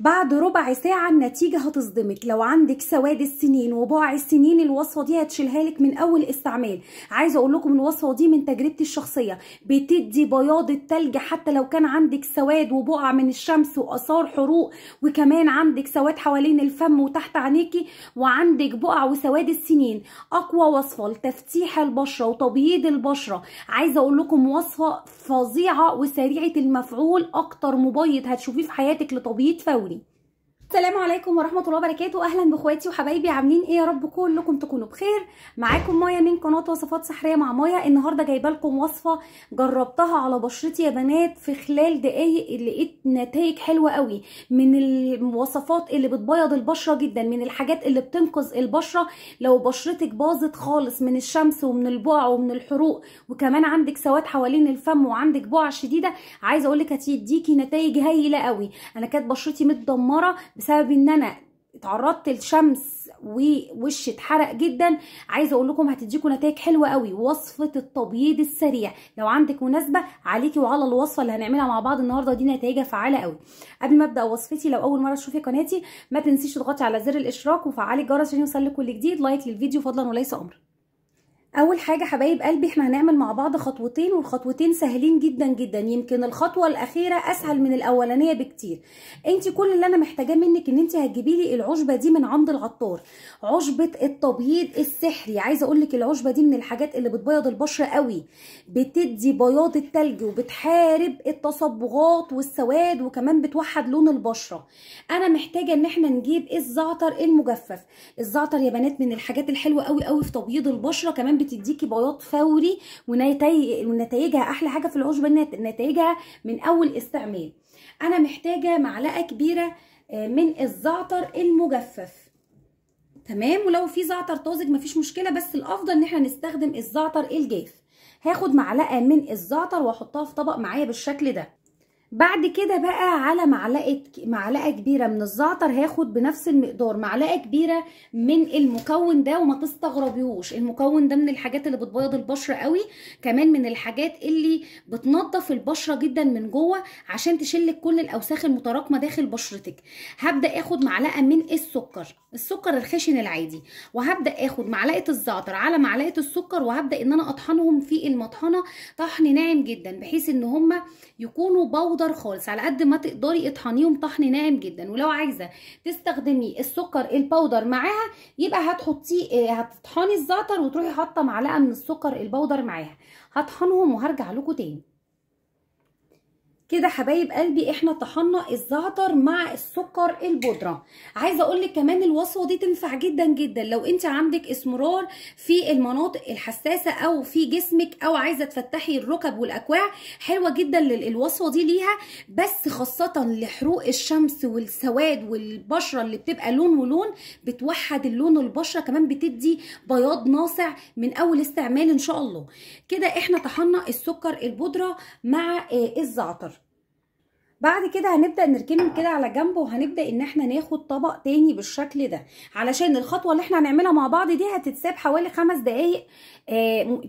بعد ربع ساعة النتيجة هتصدمك لو عندك سواد السنين وبقع السنين الوصفة دي هتشيلها لك من أول استعمال عايزة أقول لكم الوصفة دي من تجربتي الشخصية بتدي بياض التلج حتى لو كان عندك سواد وبقع من الشمس وآثار حروق وكمان عندك سواد حوالين الفم وتحت عينيكي وعندك بقع وسواد السنين أقوى وصفة لتفتيح البشرة وتبييض البشرة عايزة أقول لكم وصفة فظيعة وسريعة المفعول أكتر مبيض هتشوفيه في حياتك لتبييض فوري السلام عليكم ورحمه الله وبركاته اهلا باخواتي وحبايبي عاملين ايه يا رب كلكم تكونوا بخير معاكم مايا من قناه وصفات سحريه مع مايا النهارده جايبه لكم وصفه جربتها على بشرتي يا بنات في خلال دقايق لقيت نتائج حلوه قوي من الوصفات اللي بتبيض البشره جدا من الحاجات اللي بتنقذ البشره لو بشرتك باظت خالص من الشمس ومن البقع ومن الحروق وكمان عندك سواد حوالين الفم وعندك بقع شديده عايزه اقول لك هتديكي نتائج هايله قوي انا كانت بشرتي متدمره بسبب ان انا اتعرضت للشمس ووشي اتحرق جدا عايزه اقول لكم هتديكوا نتائج حلوه قوي وصفه التبييض السريع لو عندك مناسبه عليكي وعلى الوصفه اللي هنعملها مع بعض النهارده دي نتائجها فعاله قوي قبل ما ابدا وصفتي لو اول مره تشوفي قناتي ما تنسيش تضغطي على زر الاشتراك وفعلي الجرس عشان يوصل لك كل جديد لايك للفيديو فضلا وليس امرا اول حاجه حبايب قلبي احنا هنعمل مع بعض خطوتين والخطوتين سهلين جدا جدا يمكن الخطوه الاخيره اسهل من الاولانيه بكتير انت كل اللي انا محتاجاه منك ان انت هتجيبي لي العشبه دي من عند العطار عشبه التبييض السحري عايزه اقول لك العشبه دي من الحاجات اللي بتبيض البشره قوي بتدي بياض التلج وبتحارب التصبغات والسواد وكمان بتوحد لون البشره انا محتاجه ان احنا نجيب الزعتر المجفف الزعتر يا بنات من الحاجات الحلوه قوي قوي في تبييض البشره كمان تديكي بياض فوري ونتائجها احلى حاجه في العشبه نتائجها من اول استعمال انا محتاجه معلقه كبيره آه، من الزعتر المجفف تمام ولو في زعتر طازج مفيش مشكله بس الافضل ان احنا نستخدم الزعتر الجاف هاخد معلقه من الزعتر واحطها في طبق معايا بالشكل ده بعد كده بقى على معلقه معلقه كبيره من الزعتر هاخد بنفس المقدار معلقه كبيره من المكون ده وما تستغربيوش المكون ده من الحاجات اللي بتبيض البشره قوي كمان من الحاجات اللي بتنظف البشره جدا من جوه عشان تشلك كل الاوساخ المتراكمه داخل بشرتك هبدا اخد معلقه من السكر السكر الخشن العادي وهبدا اخد معلقه الزعتر على معلقه السكر وهبدا ان انا اطحنهم في المطحنه طحن ناعم جدا بحيث ان هما يكونوا بوض بودر خالص على قد ما تقدري اطحنيهم طحن ناعم جدا ولو عايزه تستخدمي السكر البودر معاها يبقى هتحطيه آه، هتطحني الزعتر وتروحي حاطه معلقه من السكر البودر معاها هطحنهم وهرجع لكم تاني كده حبايب قلبي احنا طحنا الزعتر مع السكر البودره عايزه اقول لك كمان الوصفه دي تنفع جدا جدا لو انت عندك اسمرار في المناطق الحساسه او في جسمك او عايزه تفتحي الركب والاكواع حلوه جدا الوصفه دي ليها بس خاصه لحروق الشمس والسواد والبشره اللي بتبقى لون ولون بتوحد اللون البشره كمان بتدي بياض ناصع من اول استعمال ان شاء الله كده احنا طحنا السكر البودره مع آه، الزعتر بعد كده هنبدأ نركنهم كده على جنب وهنبدأ ان احنا ناخد طبق تاني بالشكل ده علشان الخطوة اللي احنا هنعملها مع بعض دي هتتساب حوالي خمس دقايق آه،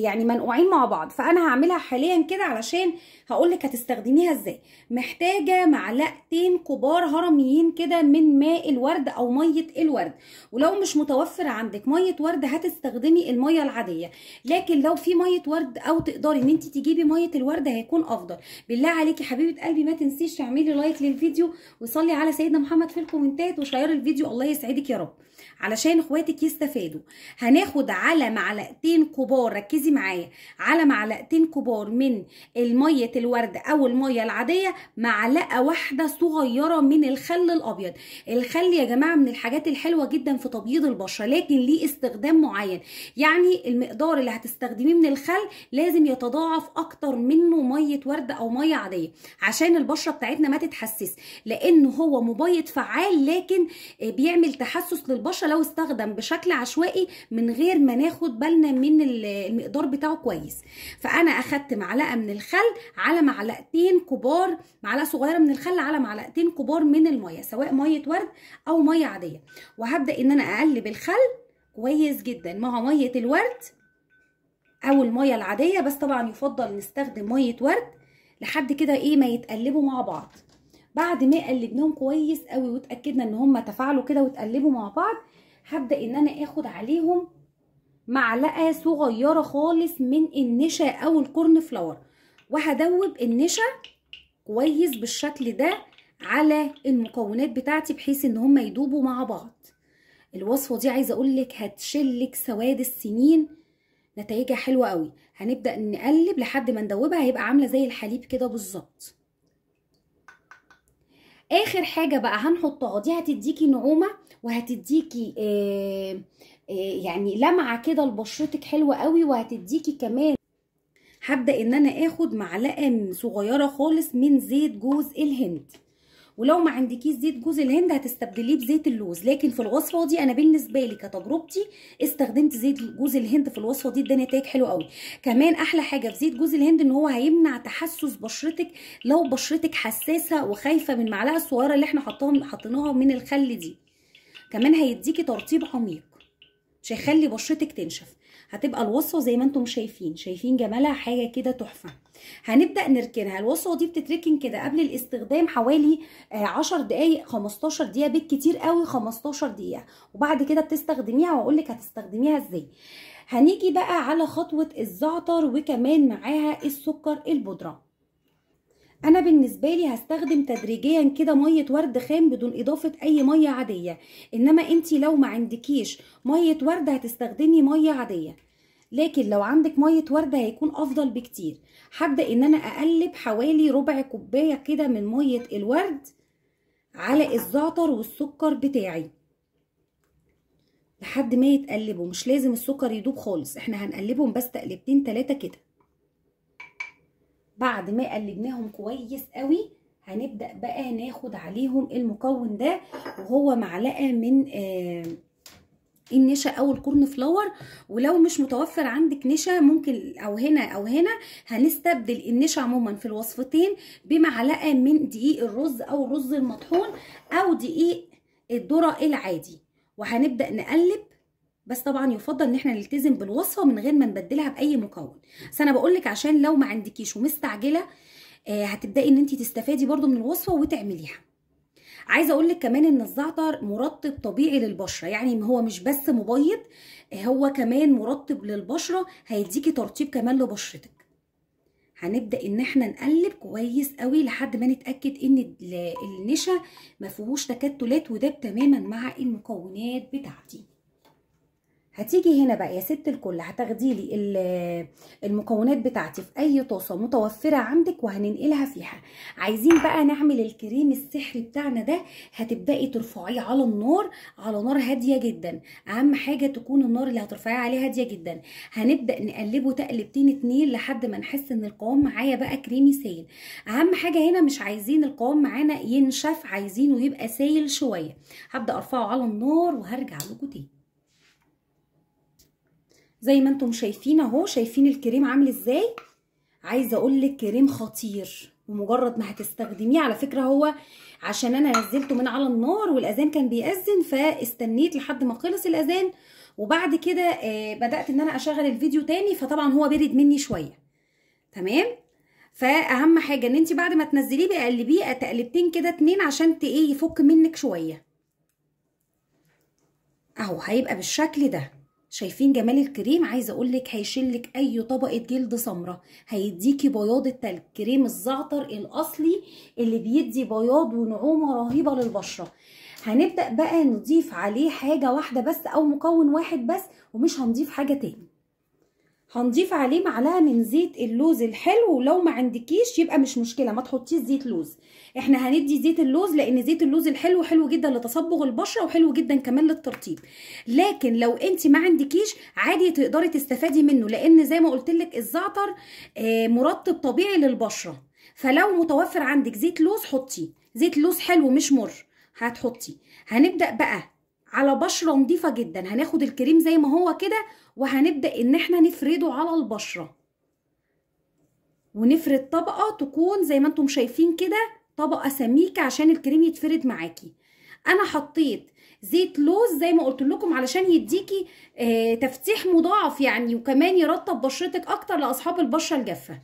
يعني منقوعين مع بعض فانا هعملها حاليا كده علشان هقولك هتستخدميها ازاي محتاجة معلقتين كبار هرميين كده من ماء الورد او مية الورد ولو مش متوفر عندك مية ورد هتستخدمي المية العادية لكن لو في مية ورد او تقدري ان انت تجيبي مية الورد هيكون افضل بالله عليكي حبيبة قلبي تنسيش تعملي لايك للفيديو وصلي على سيدنا محمد في الكومنتات وشير الفيديو الله يسعدك يا رب علشان اخواتك يستفادوا هناخد على معلقتين كبار ركزي معايا على معلقتين كبار من الميه الورد او الميه العاديه معلقه واحده صغيره من الخل الابيض الخل يا جماعه من الحاجات الحلوه جدا في تبييض البشره لكن ليه استخدام معين يعني المقدار اللي هتستخدميه من الخل لازم يتضاعف اكتر منه ميه ورد او ميه عاديه عشان البشره بتاعتنا ما تتحسس لان هو مبيض فعال لكن آه، بيعمل تحسس للبشره لو استخدم بشكل عشوائي من غير ما ناخد بالنا من المقدار بتاعه كويس فانا اخدت معلقه من الخل على معلقتين كبار معلقه صغيره من الخل على معلقتين كبار من الميه سواء ميه ورد او ميه عاديه وهبدا ان انا اقلب الخل كويس جدا مع ميه الورد او الميه العاديه بس طبعا يفضل نستخدم ميه ورد لحد كده ايه ما يتقلبوا مع بعض بعد ما قلبناهم كويس قوي واتاكدنا ان هم تفاعلوا كده وتقلبوا مع بعض هبدا ان انا اخد عليهم معلقه صغيره خالص من النشا او الكورن فلاور وهدوب النشا كويس بالشكل ده على المكونات بتاعتي بحيث ان هم يدوبوا مع بعض الوصفه دي عايزه اقول لك هتشلك سواد السنين نتائجها حلوه قوي هنبدا نقلب لحد ما ندوبها هيبقى عامله زي الحليب كده بالظبط اخر حاجه بقى هنحطها دي هتديكي نعومه وهتديكي آه آه يعني لمعه كده لبشرتك حلوه قوي وهتديكي كمان هبدا ان انا اخد معلقه صغيره خالص من زيت جوز الهند ولو ما عندكيش زيت جوز الهند هتستبدليه بزيت اللوز لكن في الوصفه دي انا بالنسبه لي كتجربتي استخدمت زيت جوز الهند في الوصفه دي اداني نتائج حلوه قوي كمان احلى حاجه في زيت جوز الهند ان هو هيمنع تحسس بشرتك لو بشرتك حساسه وخايفه من المعلقه الصغيره اللي احنا حطيناها من الخل دي كمان هيديكي ترطيب عميق مش هيخلي بشرتك تنشف هتبقى الوصفه زي ما انتم شايفين شايفين جمالها حاجه كده تحفه هنبدا نركنها الوصفه دي بتتركن كده قبل الاستخدام حوالي 10 دقائق 15 دقيقه بالكتير قوي 15 دقيقه وبعد كده بتستخدميها واقول لك هتستخدميها ازاي هنيجي بقى على خطوه الزعتر وكمان معاها السكر البودره انا بالنسبه لي هستخدم تدريجيا كده ميه ورد خام بدون اضافه اي ميه عاديه انما انت لو ما عندكيش ميه ورد هتستخدمي ميه عاديه لكن لو عندك ميه ورد هيكون افضل بكتير هبدا ان انا اقلب حوالي ربع كوبايه كده من ميه الورد على الزعتر والسكر بتاعي لحد ما يتقلبوا مش لازم السكر يدوب خالص احنا هنقلبهم بس تقلبتين تلاتة كده بعد ما قلبناهم كويس قوي هنبدا بقى ناخد عليهم المكون ده وهو معلقه من آه النشا او الكورن فلاور ولو مش متوفر عندك نشا ممكن او هنا او هنا هنستبدل النشا عموما في الوصفتين بمعلقه من دقيق الرز او الرز المطحون او دقيق الذره العادي وهنبدا نقلب بس طبعا يفضل ان احنا نلتزم بالوصفه من غير ما نبدلها باي مكون بس انا بقول لك عشان لو ما عندكيش ومستعجله آه هتبداي ان انت تستفادي برده من الوصفه وتعمليها عايزه اقول لك كمان ان الزعتر مرطب طبيعي للبشره يعني هو مش بس مبيض هو كمان مرطب للبشره هيديكي ترطيب كمان لبشرتك هنبدا ان احنا نقلب كويس قوي لحد ما نتاكد ان النشا ما فيهوش تكتلات وده تماما مع المكونات بتاعتي هتيجي هنا بقى يا ست الكل هتاخدي لي المكونات بتاعتي في اي طاسه متوفره عندك وهننقلها فيها عايزين بقى نعمل الكريم السحري بتاعنا ده هتبداي ترفعيه على النار على نار هاديه جدا اهم حاجه تكون النار اللي هترفعيه عليها هاديه جدا هنبدا نقلبه تقلبتين اتنين لحد ما نحس ان القوام معايا بقى كريمي سايل اهم حاجه هنا مش عايزين القوام معانا ينشف عايزينه يبقى سايل شويه هبدا ارفعه على النار وهرجع لكم تاني زي ما انتم شايفين اهو شايفين الكريم عامل ازاي عايزه اقول لك كريم خطير ومجرد ما هتستخدميه على فكره هو عشان انا نزلته من على النار والاذان كان بيأذن فاستنيت لحد ما خلص الاذان وبعد كده آه، بدات ان انا اشغل الفيديو تاني فطبعا هو برد مني شويه تمام فاهم حاجه ان انت بعد ما تنزليه بقلبيه تقلبتين كده اتنين عشان ايه يفك منك شويه اهو هيبقى بالشكل ده شايفين جمال الكريم عايزه اقول لك لك اي طبقه جلد سمراء هيديكي بياض التلج كريم الزعتر الاصلي اللي بيدي بياض ونعومه رهيبه للبشره هنبدا بقى نضيف عليه حاجه واحده بس او مكون واحد بس ومش هنضيف حاجه تاني هنضيف عليه معلقه من زيت اللوز الحلو ولو ما عندكيش يبقى مش مشكله ما تحطيش زيت لوز احنا هندي زيت اللوز لان زيت اللوز الحلو حلو جدا لتصبغ البشره وحلو جدا كمان للترطيب لكن لو انت ما عندكيش عادي تقدري تستفادي منه لان زي ما قلت لك الزعتر آه، مرطب طبيعي للبشره فلو متوفر عندك زيت لوز حطيه زيت لوز حلو مش مر هتحطي هنبدا بقى على بشرة نضيفة جدا هناخد الكريم زي ما هو كده وهنبدأ ان احنا نفرده على البشرة ونفرد طبقة تكون زي ما انتم شايفين كده طبقة سميكة عشان الكريم يتفرد معاكي انا حطيت زيت لوز زي ما قلت لكم علشان يديكي آه تفتيح مضاعف يعني وكمان يرطب بشرتك اكتر لاصحاب البشره الجافه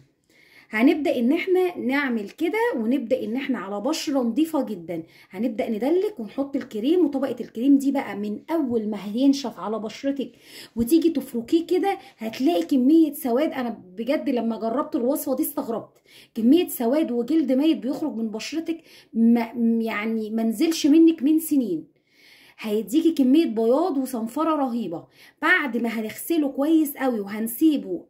هنبدا ان احنا نعمل كده ونبدا ان احنا على بشره نظيفه جدا هنبدا ندلك ونحط الكريم وطبقه الكريم دي بقى من اول ما هينشف على بشرتك وتيجي تفركيه كده هتلاقي كميه سواد انا بجد لما جربت الوصفه دي استغربت كميه سواد وجلد ميت بيخرج من بشرتك ما يعني ما نزلش منك من سنين هيديكي كميه بياض وصنفره رهيبه بعد ما هنغسله كويس قوي وهنسيبه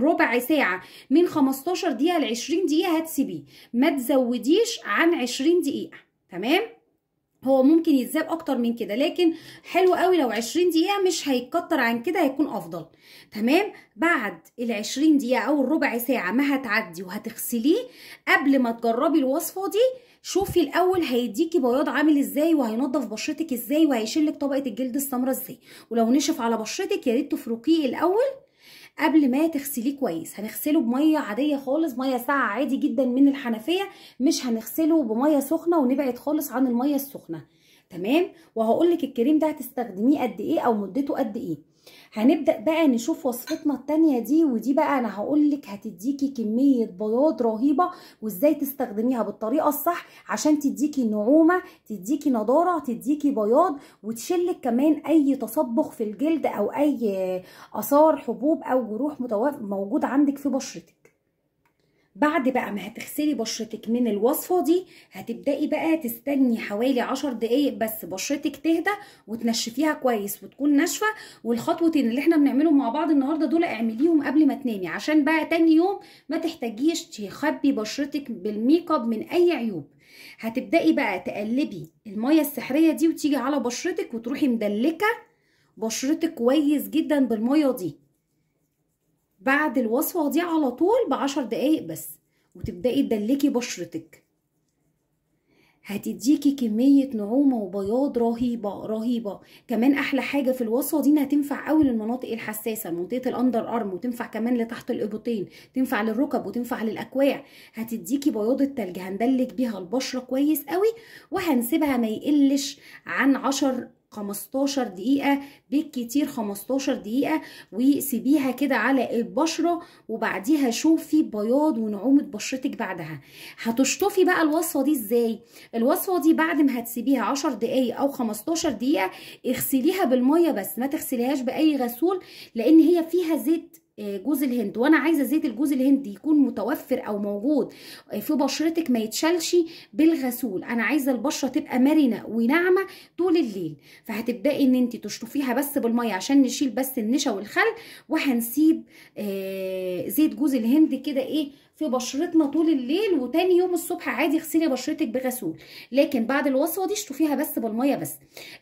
ربع ساعه من 15 دقيقه ل 20 دقيقه هتسيبيه ما تزوديش عن 20 دقيقه تمام هو ممكن يتذاب اكتر من كده لكن حلو قوي لو 20 دقيقه مش هيتكتر عن كده هيكون افضل تمام بعد ال 20 دقيقه او الربع ساعه ما هتعدي وهتغسليه قبل ما تجربي الوصفه دي شوفي الاول هيديكي بياض عامل ازاي وهينضف بشرتك ازاي وهيشيلك طبقه الجلد السمراء ازاي ولو نشف على بشرتك يا ريت تفركيه الاول قبل ما تغسليه كويس هنغسله بميه عاديه خالص ميه ساقعه عادي جدا من الحنفيه مش هنغسله بميه سخنه ونبعد خالص عن الميه السخنه تمام وهقول لك الكريم ده هتستخدميه قد ايه او مدته قد ايه هنبدأ بقى نشوف وصفتنا التانية دي ودي بقى أنا هقولك هتديكي كمية بياض رهيبة وإزاي تستخدميها بالطريقة الصح عشان تديكي نعومة تديكي نضارة تديكي بياض وتشلك كمان أي تصبغ في الجلد أو أي آثار حبوب أو جروح موجود عندك في بشرتك بعد بقى ما هتغسلي بشرتك من الوصفة دي هتبدأي بقى تستني حوالي عشر دقايق بس بشرتك تهدى وتنشفيها كويس وتكون ناشفة والخطوتين اللي احنا بنعملهم مع بعض النهاردة دول اعمليهم قبل ما تنامي عشان بقى تاني يوم ما تحتاجيش تخبي بشرتك بالميك اب من اي عيوب هتبدأي بقى تقلبي المية السحرية دي وتيجي على بشرتك وتروحي مدلكة بشرتك كويس جدا بالمية دي بعد الوصفة دي على طول بعشر دقايق بس وتبدأي تدلكي بشرتك هتديكي كمية نعومة وبياض رهيبة رهيبة كمان أحلى حاجة في الوصفة دي إنها تنفع قوي للمناطق الحساسة منطقة الأندر أرم وتنفع كمان لتحت الإبطين تنفع للركب وتنفع للأكواع هتديكي بياض التلج هندلك بيها البشرة كويس قوي وهنسيبها ما يقلش عن عشر 15 دقيقة بالكتير 15 دقيقة وسيبيها كده على البشرة وبعديها شوفي بياض ونعومة بشرتك بعدها هتشطفي بقى الوصفة دي ازاي الوصفة دي بعد ما هتسيبيها 10 دقايق او 15 دقيقة اغسليها بالمية بس ما تغسليهاش بأي غسول لان هي فيها زيت آه، جوز الهند وانا عايزه زيت الجوز الهند يكون متوفر او موجود آه، في بشرتك ما يتشالش بالغسول انا عايزه البشره تبقى مرنه وناعمه طول الليل فهتبداي ان انت تشطفيها بس بالميه عشان نشيل بس النشا والخل وهنسيب آه، زيت جوز الهند كده ايه في بشرتنا طول الليل وتاني يوم الصبح عادي اغسلي بشرتك بغسول لكن بعد الوصفه دي اشطفيها بس بالميه بس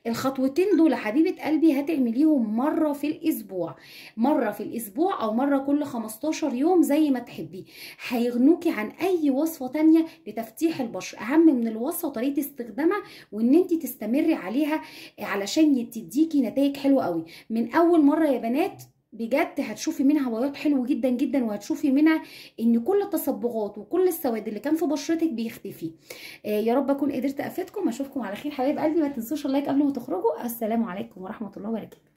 الخطوتين دول حبيبه قلبي هتعمليهم مره في الاسبوع مره في الاسبوع او مره كل 15 يوم زي ما تحبي هيغنوكي عن اي وصفه تانية لتفتيح البشره اهم من الوصفه طريقه استخدامها وان انت تستمري عليها علشان تديكي نتائج حلوه قوي من اول مره يا بنات بجد هتشوفي منها بياض حلو جدا جدا وهتشوفي منها ان كل التصبغات وكل السواد اللي كان في بشرتك بيختفي آه يا رب اكون قدرت افيدكم اشوفكم على خير حبايب قلبي ما تنسوش اللايك قبل ما تخرجوا السلام عليكم ورحمه الله وبركاته